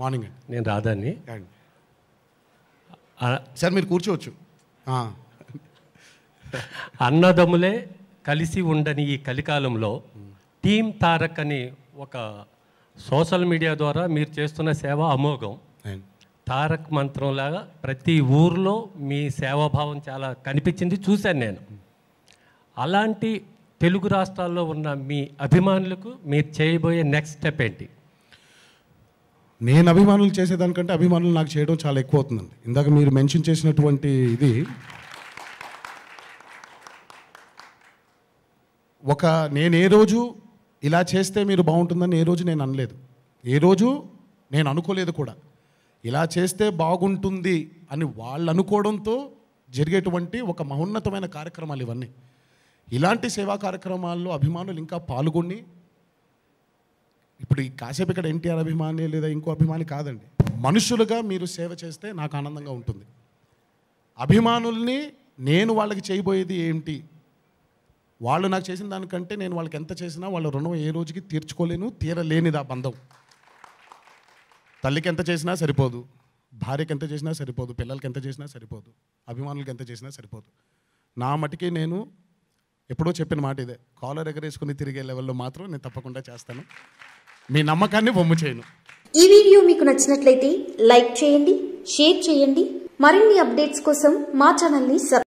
morning అండి నేను రాదాన్ని sir మీరు కూర్చోవచ్చు అన్నదమ్ములే కలిసి ఉండని ఈ కలికాలంలో టీమ్ తారక్ అని ఒక సోషల్ మీడియా ద్వారా మీరు చేస్తున్న సేవ అమోఘం తారక్ మంత్రం లాగా ప్రతి ఊర్లో మీ సేవాభావం చాలా కనిపించింది చూశాను నేను అలాంటి తెలుగు రాష్ట్రాల్లో ఉన్న మీ అభిమానులకు మీరు చేయబోయే నెక్స్ట్ స్టెప్ ఏంటి నేను అభిమానులు చేసేదానికంటే అభిమానులు నాకు చేయడం చాలా ఎక్కువ అవుతుందండి ఇందాక మీరు మెన్షన్ చేసినటువంటి ఇది ఒక నేను ఏ రోజు ఇలా చేస్తే మీరు బాగుంటుందని ఏ రోజు నేను అనలేదు ఏ రోజు నేను అనుకోలేదు కూడా ఇలా చేస్తే బాగుంటుంది అని వాళ్ళు అనుకోవడంతో జరిగేటువంటి ఒక మహోన్నతమైన కార్యక్రమాలు ఇవన్నీ ఇలాంటి సేవా కార్యక్రమాల్లో అభిమానులు ఇంకా పాల్గొని ఇప్పుడు ఈ కాసేపు ఇక్కడ ఎన్టీఆర్ అభిమాని లేదా ఇంకో అభిమాని కాదండి మనుషులుగా మీరు సేవ చేస్తే నాకు ఆనందంగా ఉంటుంది అభిమానుల్ని నేను వాళ్ళకి చేయబోయేది ఏంటి వాళ్ళు నాకు చేసిన దానికంటే నేను వాళ్ళకి ఎంత చేసినా వాళ్ళ రుణం ఏ రోజుకి తీర్చుకోలేను తీరలేనిది ఆ బంధం తల్లికి ఎంత చేసినా సరిపోదు భార్యకి ఎంత చేసినా సరిపోదు పిల్లలకి ఎంత చేసినా సరిపోదు అభిమానులకి ఎంత చేసినా సరిపోదు నా మటుకి నేను ఎప్పుడో చెప్పిన మాట ఇదే కాలర్ ఎగరేసుకుని తిరిగే లెవెల్లో మాత్రం నేను తప్పకుండా చేస్తాను మీ నమ్మకాన్ని బొమ్మ చేయను ఈ వీడియో మీకు నచ్చినట్లయితే లైక్ చేయండి షేర్ చేయండి మరిన్ని అప్డేట్స్ కోసం మా ఛానల్ని సబ్